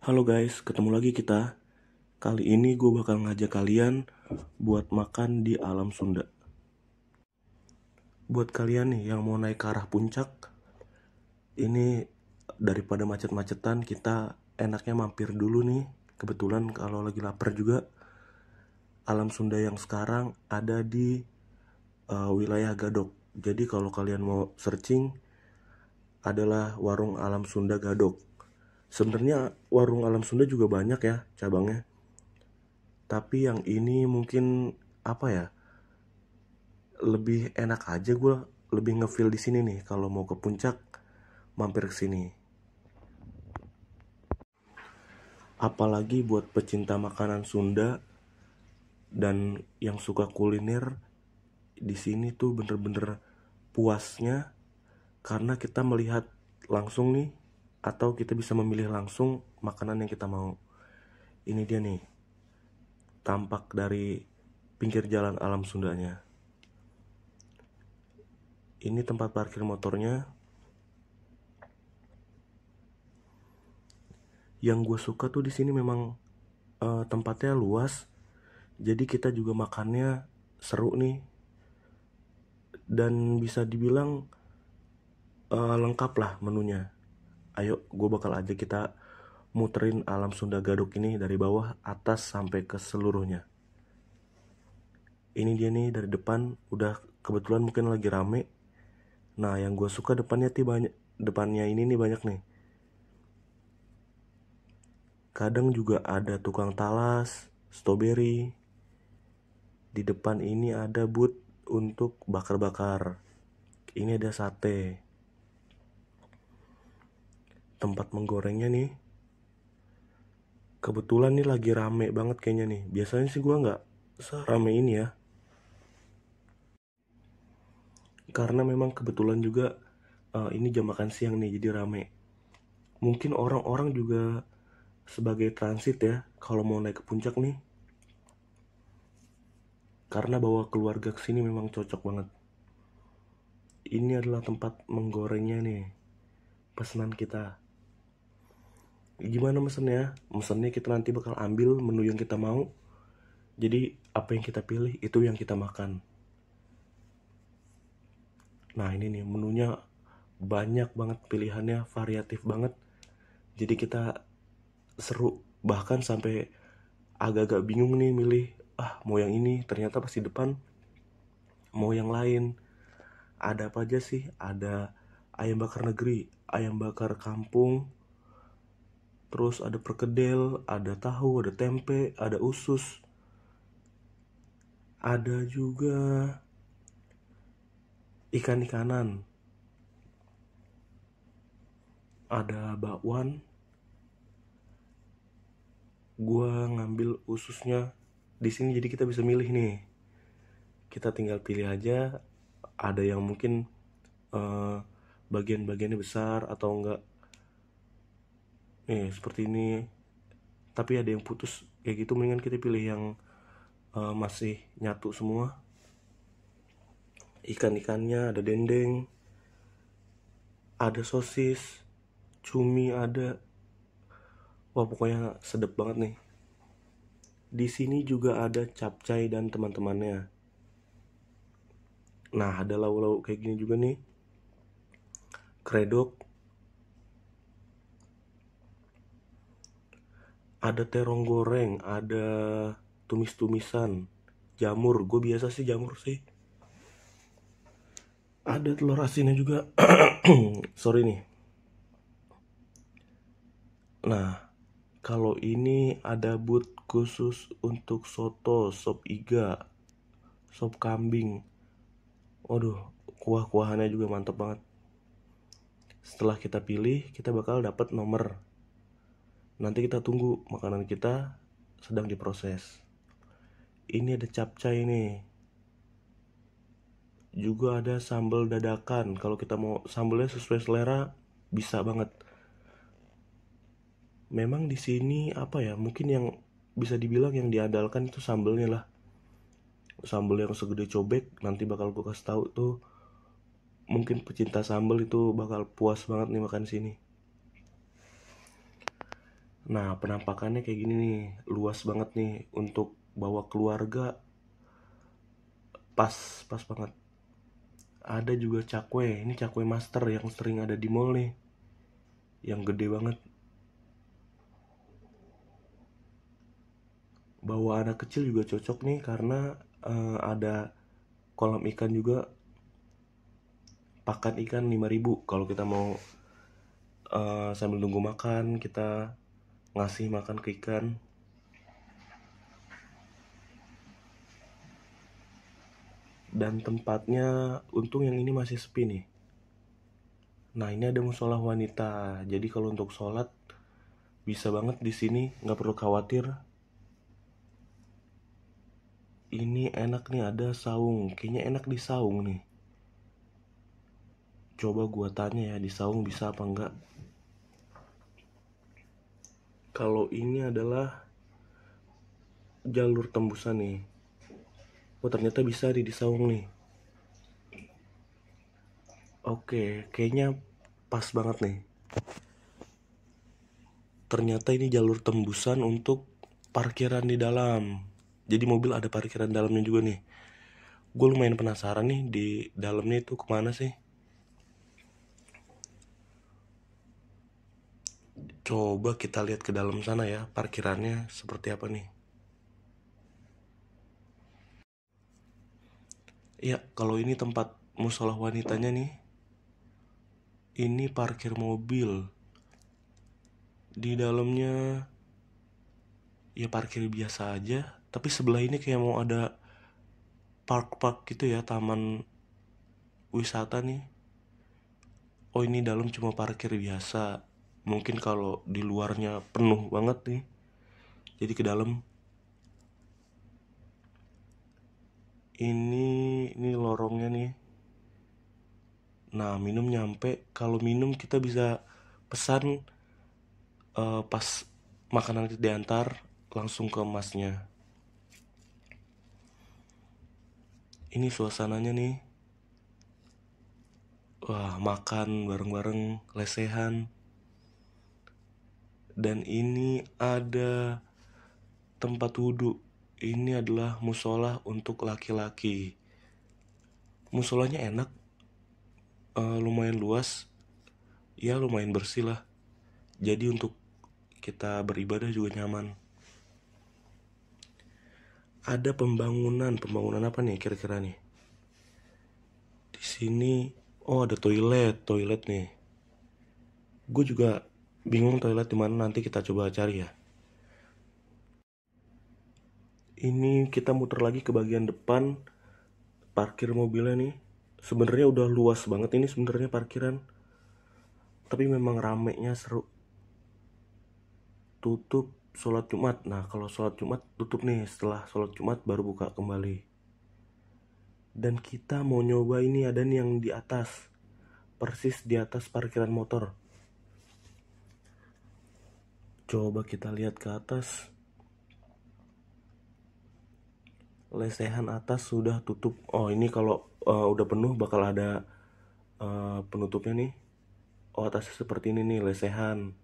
Halo guys, ketemu lagi kita. Kali ini gue bakal ngajak kalian buat makan di alam Sunda. Buat kalian nih yang mau naik ke arah puncak, ini daripada macet-macetan kita enaknya mampir dulu nih. Kebetulan kalau lagi lapar juga, alam Sunda yang sekarang ada di uh, wilayah Gadok. Jadi kalau kalian mau searching adalah warung alam Sunda Gadok sebenarnya warung alam Sunda juga banyak ya cabangnya tapi yang ini mungkin apa ya lebih enak aja gue lebih ngefeel di sini nih kalau mau ke puncak mampir ke sini apalagi buat pecinta makanan Sunda dan yang suka kuliner di sini tuh bener-bener puasnya karena kita melihat langsung nih atau kita bisa memilih langsung makanan yang kita mau. Ini dia nih, tampak dari pinggir jalan alam Sundanya. Ini tempat parkir motornya. Yang gue suka tuh di sini memang uh, tempatnya luas, jadi kita juga makannya seru nih dan bisa dibilang uh, lengkap lah menunya ayo gue bakal aja kita muterin alam Sunda Gadok ini dari bawah atas sampai ke seluruhnya. Ini dia nih dari depan udah kebetulan mungkin lagi rame. Nah yang gue suka depannya ti banyak depannya ini nih banyak nih. Kadang juga ada tukang talas, strawberry. Di depan ini ada booth untuk bakar-bakar. Ini ada sate tempat menggorengnya nih kebetulan nih lagi rame banget kayaknya nih biasanya sih gue nggak serame ini ya karena memang kebetulan juga uh, ini jam makan siang nih jadi rame mungkin orang-orang juga sebagai transit ya kalau mau naik ke puncak nih karena bawa keluarga ke sini memang cocok banget ini adalah tempat menggorengnya nih pesanan kita gimana mesennya mesennya kita nanti bakal ambil menu yang kita mau jadi apa yang kita pilih itu yang kita makan nah ini nih menunya banyak banget pilihannya variatif banget jadi kita seru bahkan sampai agak-agak bingung nih milih ah mau yang ini ternyata pasti depan mau yang lain ada apa aja sih ada ayam bakar negeri ayam bakar kampung terus ada perkedel, ada tahu, ada tempe, ada usus, ada juga ikan-ikanan, ada bakwan. Gua ngambil ususnya di sini jadi kita bisa milih nih. Kita tinggal pilih aja ada yang mungkin uh, bagian-bagiannya besar atau enggak eh seperti ini tapi ada yang putus kayak gitu mendingan kita pilih yang uh, masih nyatu semua ikan-ikannya ada dendeng ada sosis cumi ada wah pokoknya sedep banget nih di sini juga ada capcai dan teman-temannya nah ada lauk-lauk kayak gini juga nih kredok ada terong goreng ada tumis-tumisan jamur gue biasa sih jamur sih ada telur asinnya juga sorry nih nah kalau ini ada but khusus untuk soto sop iga sop kambing waduh kuah-kuahannya juga mantep banget setelah kita pilih kita bakal dapat nomor Nanti kita tunggu makanan kita sedang diproses. Ini ada capcay ini. Juga ada sambal dadakan. Kalau kita mau sambalnya sesuai selera bisa banget. Memang di sini apa ya? Mungkin yang bisa dibilang yang diandalkan itu sambalnya lah. Sambal yang segede cobek nanti bakal gue kasih tahu tuh mungkin pecinta sambal itu bakal puas banget nih makan sini. Nah, penampakannya kayak gini nih, luas banget nih untuk bawa keluarga. Pas, pas banget. Ada juga cakwe, ini cakwe master yang sering ada di mall nih. Yang gede banget. Bawa anak kecil juga cocok nih karena uh, ada kolam ikan juga. Pakan ikan 5000 kalau kita mau uh, sambil nunggu makan kita ngasih makan ke ikan dan tempatnya untung yang ini masih sepi nih nah ini ada musola wanita jadi kalau untuk sholat bisa banget di sini nggak perlu khawatir ini enak nih ada saung kayaknya enak di saung nih coba gua tanya ya di saung bisa apa enggak kalau ini adalah jalur tembusan nih oh ternyata bisa di nih oke kayaknya pas banget nih ternyata ini jalur tembusan untuk parkiran di dalam jadi mobil ada parkiran dalamnya juga nih gue lumayan penasaran nih di dalamnya itu kemana sih Coba kita lihat ke dalam sana ya, parkirannya seperti apa nih. Ya, kalau ini tempat musola wanitanya nih. Ini parkir mobil. Di dalamnya ya parkir biasa aja, tapi sebelah ini kayak mau ada park-park gitu ya, taman wisata nih. Oh, ini dalam cuma parkir biasa mungkin kalau di luarnya penuh banget nih jadi ke dalam ini ini lorongnya nih nah minum nyampe kalau minum kita bisa pesan uh, pas makanan itu diantar langsung ke emasnya ini suasananya nih wah makan bareng-bareng lesehan dan ini ada tempat wudhu. Ini adalah musola untuk laki-laki. Musolanya enak, uh, lumayan luas, ya lumayan bersih lah. Jadi untuk kita beribadah juga nyaman. Ada pembangunan, pembangunan apa nih kira-kira nih? Di sini, oh ada toilet, toilet nih. Gue juga Bingung toilet di mana nanti kita coba cari ya. Ini kita muter lagi ke bagian depan parkir mobilnya nih. Sebenarnya udah luas banget ini sebenarnya parkiran. Tapi memang ramenya seru. Tutup sholat Jumat. Nah, kalau sholat Jumat tutup nih. Setelah sholat Jumat baru buka kembali dan kita mau nyoba ini ada nih yang di atas persis di atas parkiran motor Coba kita lihat ke atas. Lesehan atas sudah tutup. Oh, ini kalau uh, udah penuh bakal ada uh, penutupnya nih. Oh, atasnya seperti ini nih, lesehan.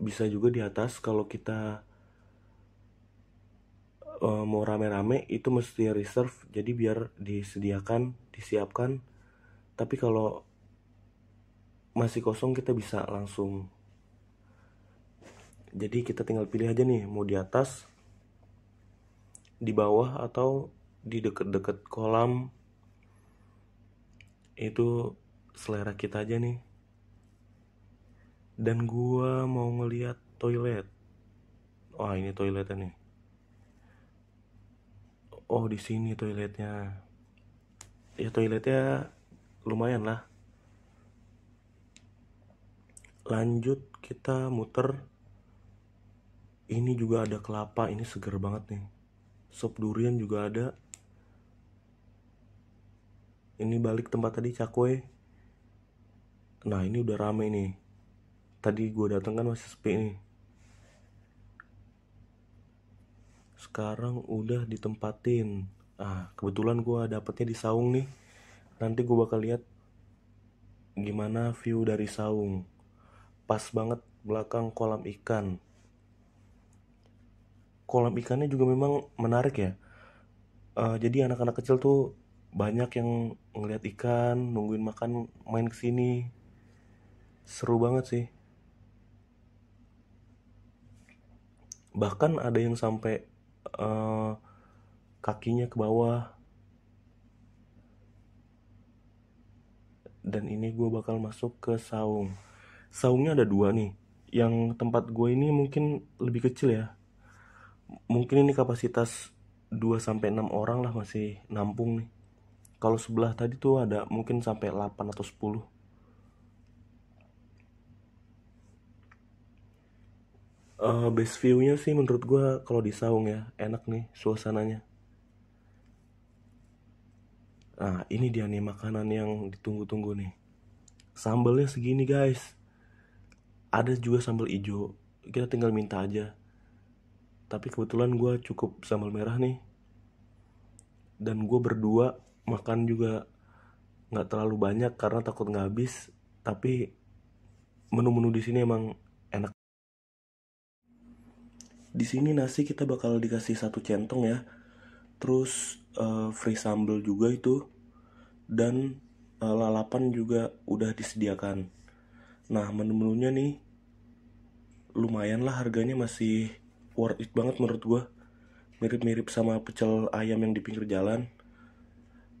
Bisa juga di atas kalau kita uh, mau rame-rame itu mesti reserve. Jadi biar disediakan, disiapkan. Tapi kalau masih kosong kita bisa langsung jadi kita tinggal pilih aja nih mau di atas di bawah atau di deket-deket kolam itu selera kita aja nih dan gua mau ngeliat toilet wah ini toiletnya nih oh di sini toiletnya ya toiletnya lumayan lah lanjut kita muter ini juga ada kelapa ini seger banget nih sop durian juga ada ini balik tempat tadi cakwe nah ini udah rame nih tadi gue dateng kan masih sepi nih sekarang udah ditempatin ah kebetulan gue dapetnya di saung nih nanti gue bakal lihat gimana view dari saung pas banget belakang kolam ikan kolam ikannya juga memang menarik ya uh, jadi anak-anak kecil tuh banyak yang ngelihat ikan nungguin makan main kesini seru banget sih bahkan ada yang sampai uh, kakinya ke bawah dan ini gue bakal masuk ke saung saungnya ada dua nih yang tempat gue ini mungkin lebih kecil ya mungkin ini kapasitas 2 sampai 6 orang lah masih nampung nih. Kalau sebelah tadi tuh ada mungkin sampai 8 atau 10. Uh, best view-nya sih menurut gue kalau di Saung ya enak nih suasananya. Nah ini dia nih makanan yang ditunggu-tunggu nih. Sambalnya segini guys. Ada juga sambal ijo. Kita tinggal minta aja tapi kebetulan gue cukup sambal merah nih dan gue berdua makan juga nggak terlalu banyak karena takut nggak habis tapi menu-menu di sini emang enak di sini nasi kita bakal dikasih satu centong ya terus uh, free sambal juga itu dan uh, lalapan juga udah disediakan nah menu-menunya nih lumayan lah harganya masih worth it banget menurut gue mirip-mirip sama pecel ayam yang di pinggir jalan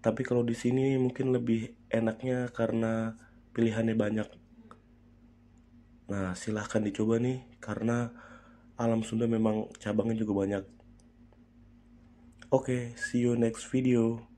tapi kalau di sini mungkin lebih enaknya karena pilihannya banyak nah silahkan dicoba nih karena alam Sunda memang cabangnya juga banyak oke okay, see you next video